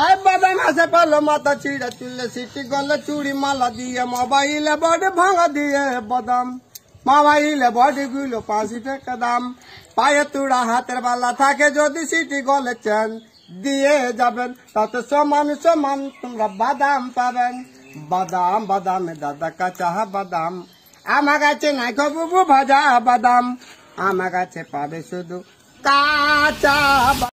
আয় বাবা আছে পালো মাথা চিড়া চুললে সিটি গলে চুড়ি মালা দিয়ে মোবাইলে বডি ভাঙা দিয়ে বাদাম মোবাইলে বডি গুলো পাঁচশো টাকা দাম পায়ে তুড়া হাতের বালা থাকে যদি সিটি গলে চেন দিয়ে যাবেন তাতে সমান সমান তোমরা বাদাম পাবেন বাদাম বাদাম দাদা কাঁচা বাদাম আমার কাছে নাই বুবু ভাজা বাদাম আমার কাছে পাবে শুধু কাঁচা